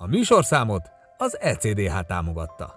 A műsorszámot az ECDH támogatta.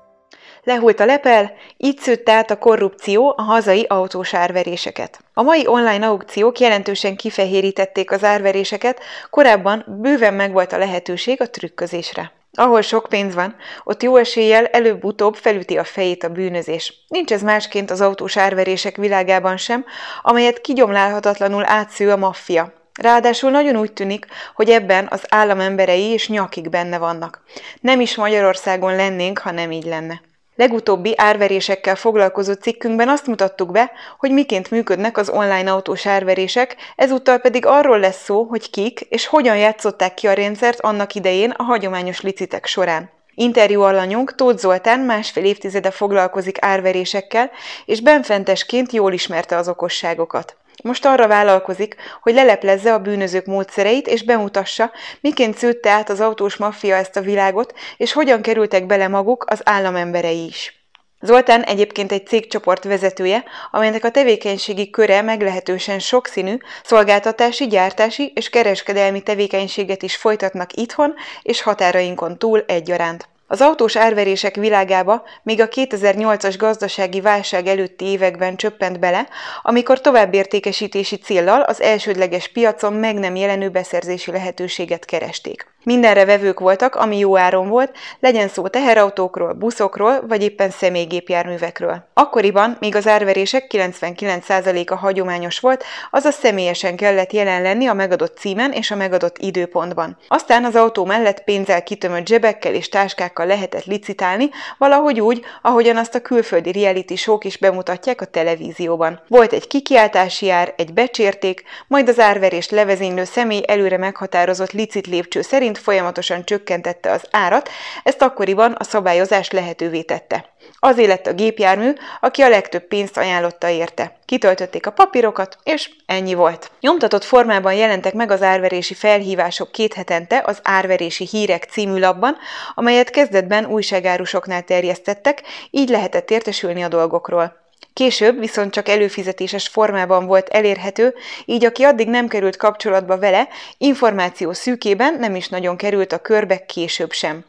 Lehult a lepel, így szűtte át a korrupció a hazai autós árveréseket. A mai online aukciók jelentősen kifehérítették az árveréseket, korábban bőven megvolt a lehetőség a trükközésre. Ahol sok pénz van, ott jó eséllyel előbb-utóbb felüti a fejét a bűnözés. Nincs ez másként az autós árverések világában sem, amelyet kigyomlálhatatlanul átsző a maffia. Ráadásul nagyon úgy tűnik, hogy ebben az állam emberei is nyakig benne vannak. Nem is Magyarországon lennénk, ha nem így lenne. Legutóbbi árverésekkel foglalkozó cikkünkben azt mutattuk be, hogy miként működnek az online autós árverések, ezúttal pedig arról lesz szó, hogy kik és hogyan játszották ki a rendszert annak idején a hagyományos licitek során. Interjú alanyunk Tóth Zoltán másfél évtizede foglalkozik árverésekkel, és benfentesként jól ismerte az okosságokat. Most arra vállalkozik, hogy leleplezze a bűnözők módszereit, és bemutassa, miként szűtte át az autós maffia ezt a világot, és hogyan kerültek bele maguk az államemberei is. Zoltán egyébként egy cégcsoport vezetője, amelynek a tevékenységi köre meglehetősen sokszínű, szolgáltatási, gyártási és kereskedelmi tevékenységet is folytatnak itthon és határainkon túl egyaránt. Az autós árverések világába még a 2008-as gazdasági válság előtti években csöppent bele, amikor továbbértékesítési céllal az elsődleges piacon meg nem jelenő beszerzési lehetőséget keresték. Mindenre vevők voltak, ami jó áron volt, legyen szó teherautókról, buszokról, vagy éppen személygépjárművekről. Akkoriban még az árverések 99%-a hagyományos volt, azaz személyesen kellett jelen lenni a megadott címen és a megadott időpontban. Aztán az autó mellett pénzzel kitömött zsebekkel és táskákkal lehetett licitálni, valahogy úgy, ahogyan azt a külföldi reality show is bemutatják a televízióban. Volt egy kikiáltási ár, egy becsérték, majd az árverést levezénylő személy előre meghatározott licit lépcső szerint forint folyamatosan csökkentette az árat, ezt akkoriban a szabályozás lehetővé tette. Az lett a gépjármű, aki a legtöbb pénzt ajánlotta érte. Kitöltötték a papírokat, és ennyi volt. Nyomtatott formában jelentek meg az árverési felhívások két hetente az Árverési Hírek című labban, amelyet kezdetben újságárusoknál terjesztettek, így lehetett értesülni a dolgokról. Később viszont csak előfizetéses formában volt elérhető, így aki addig nem került kapcsolatba vele, információ szűkében nem is nagyon került a körbe később sem.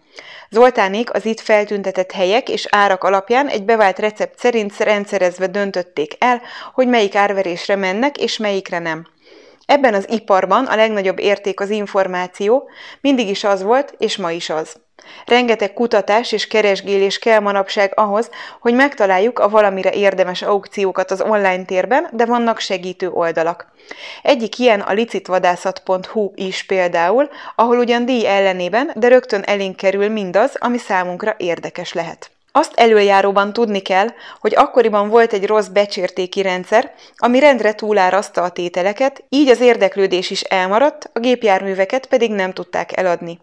Zoltánék az itt feltüntetett helyek és árak alapján egy bevált recept szerint rendszerezve döntötték el, hogy melyik árverésre mennek és melyikre nem. Ebben az iparban a legnagyobb érték az információ, mindig is az volt, és ma is az. Rengeteg kutatás és keresgélés kell manapság ahhoz, hogy megtaláljuk a valamire érdemes aukciókat az online térben, de vannak segítő oldalak. Egyik ilyen a licitvadászat.hu is például, ahol ugyan díj ellenében, de rögtön elénk kerül mindaz, ami számunkra érdekes lehet. Azt előjáróban tudni kell, hogy akkoriban volt egy rossz becsértéki rendszer, ami rendre túlárazta a tételeket, így az érdeklődés is elmaradt, a gépjárműveket pedig nem tudták eladni.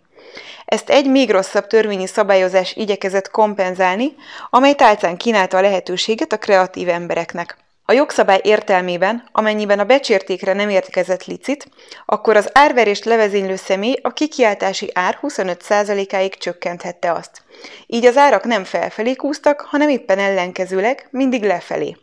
Ezt egy még rosszabb törvényi szabályozás igyekezett kompenzálni, amely tálcán kínálta a lehetőséget a kreatív embereknek. A jogszabály értelmében, amennyiben a becsértékre nem érkezett licit, akkor az árverést levezénylő személy a kikiáltási ár 25%-áig csökkenthette azt. Így az árak nem felfelé kúztak, hanem éppen ellenkezőleg mindig lefelé.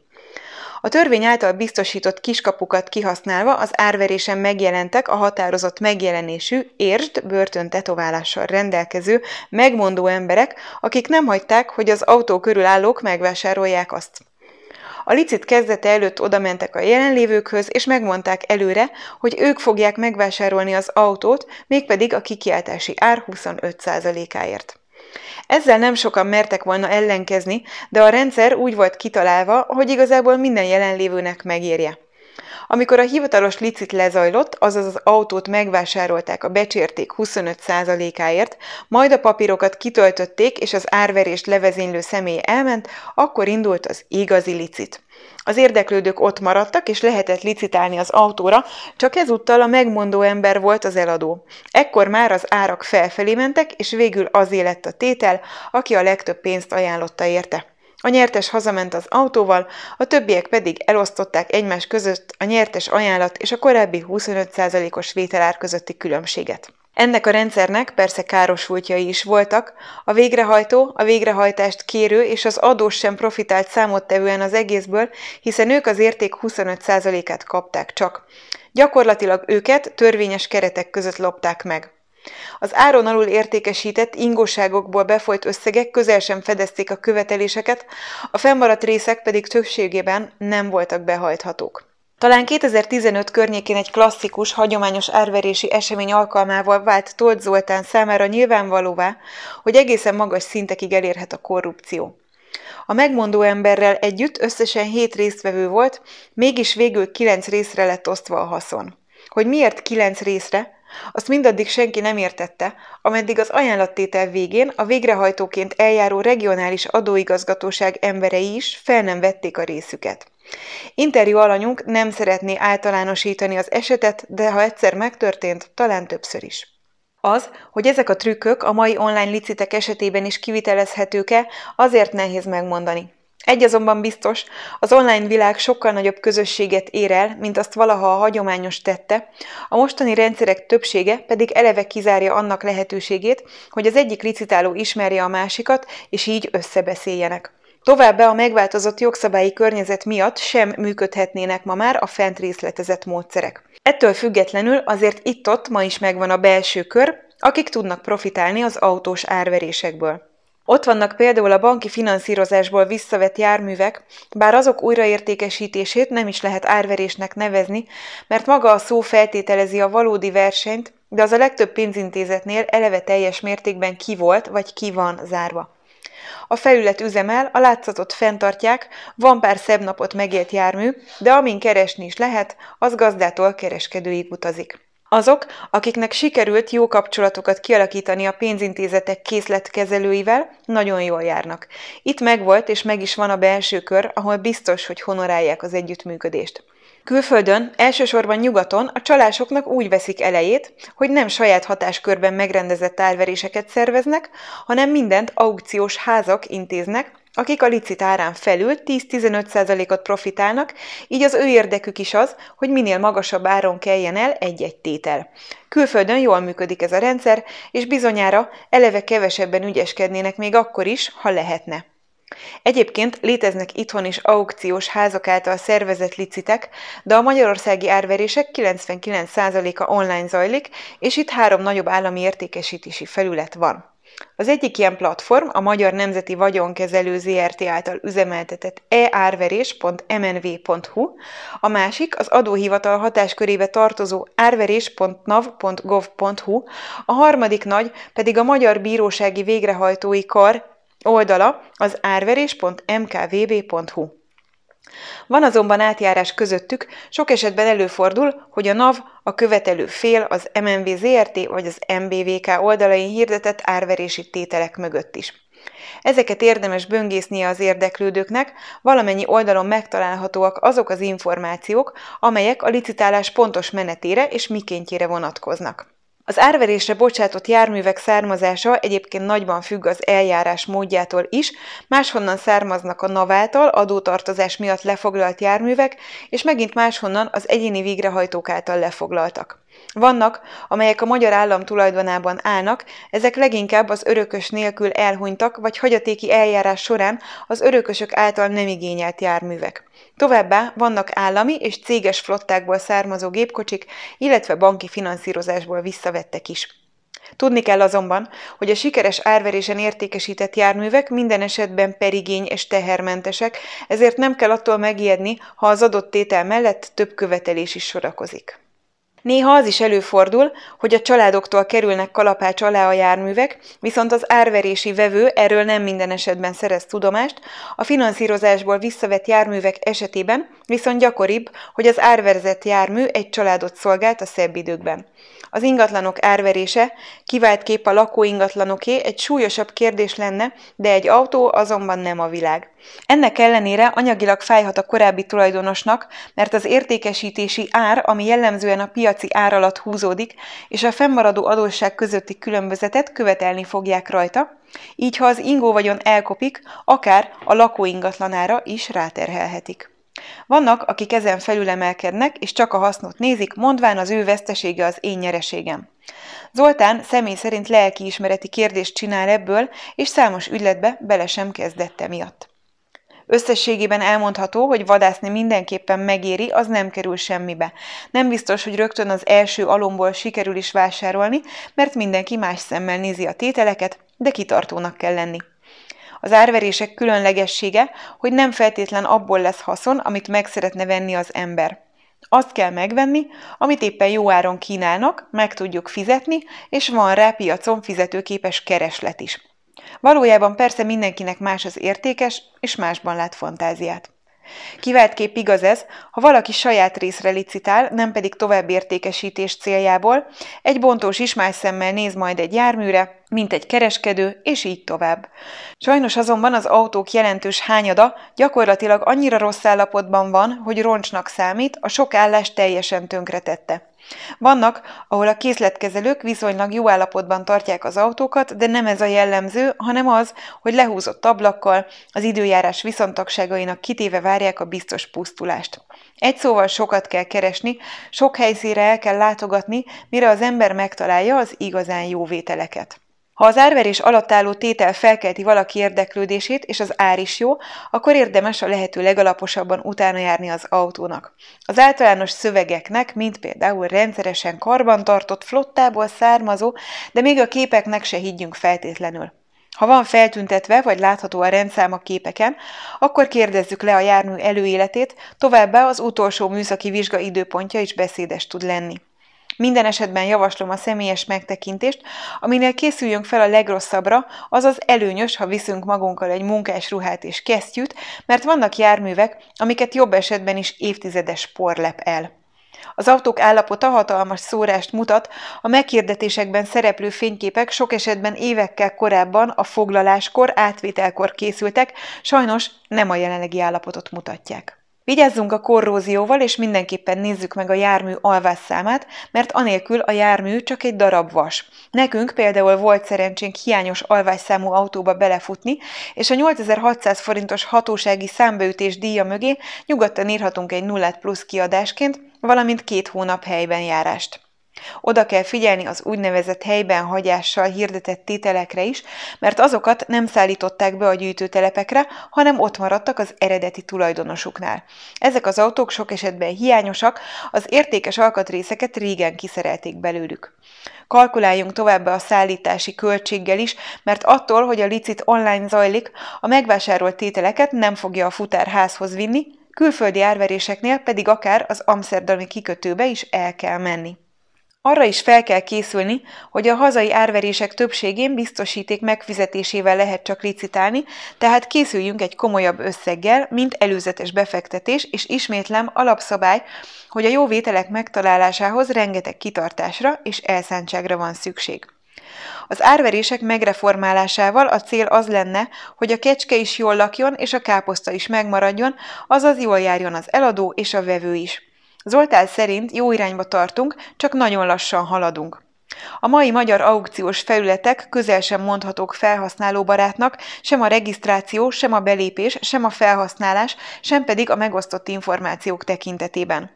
A törvény által biztosított kiskapukat kihasználva az árverésen megjelentek a határozott megjelenésű, értsd, tetoválással rendelkező, megmondó emberek, akik nem hagyták, hogy az autó körül állók megvásárolják azt. A licit kezdete előtt odamentek a jelenlévőkhöz, és megmondták előre, hogy ők fogják megvásárolni az autót, mégpedig a kikiáltási ár 25%-áért. Ezzel nem sokan mertek volna ellenkezni, de a rendszer úgy volt kitalálva, hogy igazából minden jelenlévőnek megérje. Amikor a hivatalos licit lezajlott, azaz az autót megvásárolták a becsérték 25%-áért, majd a papírokat kitöltötték, és az árverést levezénylő személy elment, akkor indult az igazi licit. Az érdeklődők ott maradtak, és lehetett licitálni az autóra, csak ezúttal a megmondó ember volt az eladó. Ekkor már az árak felfelé mentek, és végül az lett a tétel, aki a legtöbb pénzt ajánlotta érte. A nyertes hazament az autóval, a többiek pedig elosztották egymás között a nyertes ajánlat és a korábbi 25%-os vételár közötti különbséget. Ennek a rendszernek persze károsultjai is voltak, a végrehajtó, a végrehajtást kérő és az adós sem profitált számottevően az egészből, hiszen ők az érték 25%-át kapták csak. Gyakorlatilag őket törvényes keretek között lopták meg. Az áron alul értékesített ingóságokból befolyt összegek közel sem fedezték a követeléseket, a fennmaradt részek pedig többségében nem voltak behajthatók. Talán 2015 környékén egy klasszikus, hagyományos árverési esemény alkalmával vált Tolt Zoltán számára nyilvánvalóvá, hogy egészen magas szintekig elérhet a korrupció. A megmondó emberrel együtt összesen 7 résztvevő volt, mégis végül 9 részre lett osztva a haszon. Hogy miért 9 részre, azt mindaddig senki nem értette, ameddig az ajánlattétel végén a végrehajtóként eljáró regionális adóigazgatóság emberei is fel nem vették a részüket. Interjú alanyunk nem szeretné általánosítani az esetet, de ha egyszer megtörtént, talán többször is. Az, hogy ezek a trükkök a mai online licitek esetében is kivitelezhetők-e, azért nehéz megmondani. Egy azonban biztos, az online világ sokkal nagyobb közösséget ér el, mint azt valaha a hagyományos tette, a mostani rendszerek többsége pedig eleve kizárja annak lehetőségét, hogy az egyik licitáló ismerje a másikat, és így összebeszéljenek. Továbbá a megváltozott jogszabályi környezet miatt sem működhetnének ma már a fent részletezett módszerek. Ettől függetlenül azért itt-ott ma is megvan a belső kör, akik tudnak profitálni az autós árverésekből. Ott vannak például a banki finanszírozásból visszavett járművek, bár azok újraértékesítését nem is lehet árverésnek nevezni, mert maga a szó feltételezi a valódi versenyt, de az a legtöbb pénzintézetnél eleve teljes mértékben ki volt vagy ki van zárva. A felület üzemel, a látszatot fenntartják, van pár szebb napot megélt jármű, de amin keresni is lehet, az gazdától kereskedőig utazik. Azok, akiknek sikerült jó kapcsolatokat kialakítani a pénzintézetek készletkezelőivel, nagyon jól járnak. Itt megvolt és meg is van a belső kör, ahol biztos, hogy honorálják az együttműködést. Külföldön, elsősorban nyugaton a csalásoknak úgy veszik elejét, hogy nem saját hatáskörben megrendezett árveréseket szerveznek, hanem mindent aukciós házak intéznek, akik a licit árán felül 10-15%-ot profitálnak, így az ő érdekük is az, hogy minél magasabb áron keljen el egy-egy tétel. Külföldön jól működik ez a rendszer, és bizonyára eleve kevesebben ügyeskednének még akkor is, ha lehetne. Egyébként léteznek itthon is aukciós házak által szervezett licitek, de a magyarországi árverések 99%-a online zajlik, és itt három nagyobb állami értékesítési felület van. Az egyik ilyen platform a Magyar Nemzeti Vagyonkezelő ZRT által üzemeltetett eárverés.mnv.hu, a másik az adóhivatal hatáskörébe tartozó árverés.nav.gov.hu, a harmadik nagy pedig a Magyar Bírósági Végrehajtói Kar oldala az árverés.mkvb.hu. Van azonban átjárás közöttük, sok esetben előfordul, hogy a NAV, a követelő fél, az MNV ZRT vagy az MBVK oldalain hirdetett árverési tételek mögött is. Ezeket érdemes böngésznie az érdeklődőknek, valamennyi oldalon megtalálhatóak azok az információk, amelyek a licitálás pontos menetére és mikéntjére vonatkoznak. Az árverésre bocsátott járművek származása egyébként nagyban függ az eljárás módjától is, máshonnan származnak a naváltal adótartozás miatt lefoglalt járművek, és megint máshonnan az egyéni végrehajtók által lefoglaltak. Vannak, amelyek a magyar állam tulajdonában állnak, ezek leginkább az örökös nélkül elhunytak vagy hagyatéki eljárás során az örökösök által nem igényelt járművek. Továbbá vannak állami és céges flottákból származó gépkocsik, illetve banki finanszírozásból visszavettek is. Tudni kell azonban, hogy a sikeres árverésen értékesített járművek minden esetben perigény és tehermentesek, ezért nem kell attól megijedni, ha az adott tétel mellett több követelés is sorakozik. Néha az is előfordul, hogy a családoktól kerülnek kalapács alá a járművek, viszont az árverési vevő erről nem minden esetben szerez tudomást, a finanszírozásból visszavett járművek esetében viszont gyakoribb, hogy az árverzett jármű egy családot szolgált a szebb időkben. Az ingatlanok árverése kép a lakóingatlanoké egy súlyosabb kérdés lenne, de egy autó azonban nem a világ. Ennek ellenére anyagilag fájhat a korábbi tulajdonosnak, mert az értékesítési ár, ami jellemzően a piaci ár alatt húzódik, és a fennmaradó adósság közötti különbözetet követelni fogják rajta, így ha az ingó vagyon elkopik, akár a lakóingatlanára is ráterhelhetik. Vannak, akik ezen felülemelkednek, és csak a hasznot nézik, mondván az ő vesztesége az én nyereségem. Zoltán személy szerint lelkiismereti kérdést csinál ebből, és számos ügyletbe bele sem kezdette emiatt. Összességében elmondható, hogy vadászni mindenképpen megéri, az nem kerül semmibe. Nem biztos, hogy rögtön az első alomból sikerül is vásárolni, mert mindenki más szemmel nézi a tételeket, de kitartónak kell lenni. Az árverések különlegessége, hogy nem feltétlen abból lesz haszon, amit meg szeretne venni az ember. Azt kell megvenni, amit éppen jó áron kínálnak, meg tudjuk fizetni, és van rá piacon fizetőképes kereslet is. Valójában persze mindenkinek más az értékes, és másban lát fantáziát. kép igaz ez, ha valaki saját részre licitál, nem pedig tovább értékesítés céljából, egy bontós ismás szemmel néz majd egy járműre, mint egy kereskedő, és így tovább. Sajnos azonban az autók jelentős hányada gyakorlatilag annyira rossz állapotban van, hogy roncsnak számít, a sok állás teljesen tönkretette. Vannak, ahol a készletkezelők viszonylag jó állapotban tartják az autókat, de nem ez a jellemző, hanem az, hogy lehúzott ablakkal, az időjárás viszontagságainak kitéve várják a biztos pusztulást. Egy szóval sokat kell keresni, sok helyszíre el kell látogatni, mire az ember megtalálja az igazán jó vételeket. Ha az árverés alatt álló tétel felkelti valaki érdeklődését, és az ár is jó, akkor érdemes a lehető legalaposabban utána járni az autónak. Az általános szövegeknek, mint például rendszeresen karbantartott flottából származó, de még a képeknek se higgyünk feltétlenül. Ha van feltüntetve vagy látható a rendszám a képeken, akkor kérdezzük le a jármű előéletét, továbbá az utolsó műszaki vizsga időpontja is beszédes tud lenni. Minden esetben javaslom a személyes megtekintést, aminél készüljünk fel a legrosszabbra, azaz előnyös, ha viszünk magunkkal egy munkás ruhát és kesztyűt, mert vannak járművek, amiket jobb esetben is évtizedes por lep el. Az autók állapota hatalmas szórást mutat, a meghirdetésekben szereplő fényképek sok esetben évekkel korábban a foglaláskor, átvételkor készültek, sajnos nem a jelenlegi állapotot mutatják. Vigyázzunk a korrózióval, és mindenképpen nézzük meg a jármű alvásszámát, mert anélkül a jármű csak egy darab vas. Nekünk például volt szerencsénk hiányos alvásszámú autóba belefutni, és a 8600 forintos hatósági számbeütés díja mögé nyugodtan írhatunk egy nullát plusz kiadásként, valamint két hónap helyben járást. Oda kell figyelni az úgynevezett helyben hagyással hirdetett tételekre is, mert azokat nem szállították be a gyűjtőtelepekre, hanem ott maradtak az eredeti tulajdonosuknál. Ezek az autók sok esetben hiányosak, az értékes alkatrészeket régen kiszerelték belőlük. Kalkuláljunk továbbá a szállítási költséggel is, mert attól, hogy a licit online zajlik, a megvásárolt tételeket nem fogja a futár házhoz vinni, külföldi árveréseknél pedig akár az Amsterdami kikötőbe is el kell menni. Arra is fel kell készülni, hogy a hazai árverések többségén biztosíték megfizetésével lehet csak licitálni, tehát készüljünk egy komolyabb összeggel, mint előzetes befektetés, és ismétlem alapszabály, hogy a jó vételek megtalálásához rengeteg kitartásra és elszántságra van szükség. Az árverések megreformálásával a cél az lenne, hogy a kecske is jól lakjon, és a káposzta is megmaradjon, azaz jól járjon az eladó és a vevő is. Zoltán szerint jó irányba tartunk, csak nagyon lassan haladunk. A mai magyar aukciós felületek közel sem mondhatók felhasználóbarátnak, sem a regisztráció, sem a belépés, sem a felhasználás, sem pedig a megosztott információk tekintetében.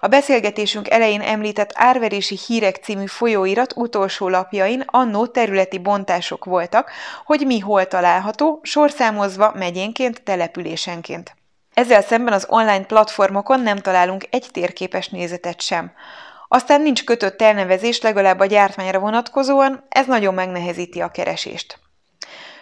A beszélgetésünk elején említett Árverési Hírek című folyóirat utolsó lapjain annó területi bontások voltak, hogy mi hol található, sorszámozva megyénként, településenként. Ezzel szemben az online platformokon nem találunk egy térképes nézetet sem. Aztán nincs kötött elnevezés legalább a gyártmányra vonatkozóan, ez nagyon megnehezíti a keresést.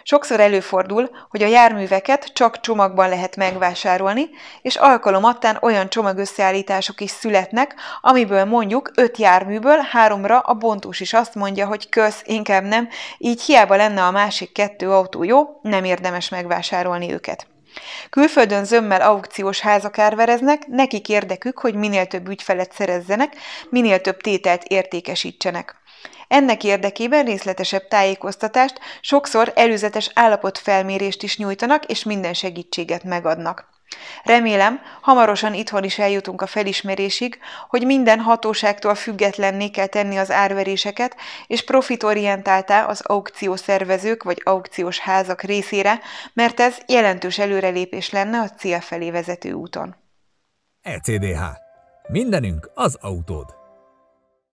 Sokszor előfordul, hogy a járműveket csak csomagban lehet megvásárolni, és alkalomattán olyan csomagösszeállítások is születnek, amiből mondjuk öt járműből háromra a bontós is azt mondja, hogy kösz, inkább nem, így hiába lenne a másik kettő autó jó, nem érdemes megvásárolni őket. Külföldön zömmel aukciós házak árvereznek, nekik érdekük, hogy minél több ügyfelet szerezzenek, minél több tételt értékesítsenek. Ennek érdekében részletesebb tájékoztatást, sokszor előzetes állapotfelmérést is nyújtanak, és minden segítséget megadnak. Remélem, hamarosan itthon is eljutunk a felismerésig, hogy minden hatóságtól függetlenné kell tenni az árveréseket, és profitorientáltá az aukciószervezők vagy aukciós házak részére, mert ez jelentős előrelépés lenne a cél felé vezető úton. ECDH. Mindenünk az autód.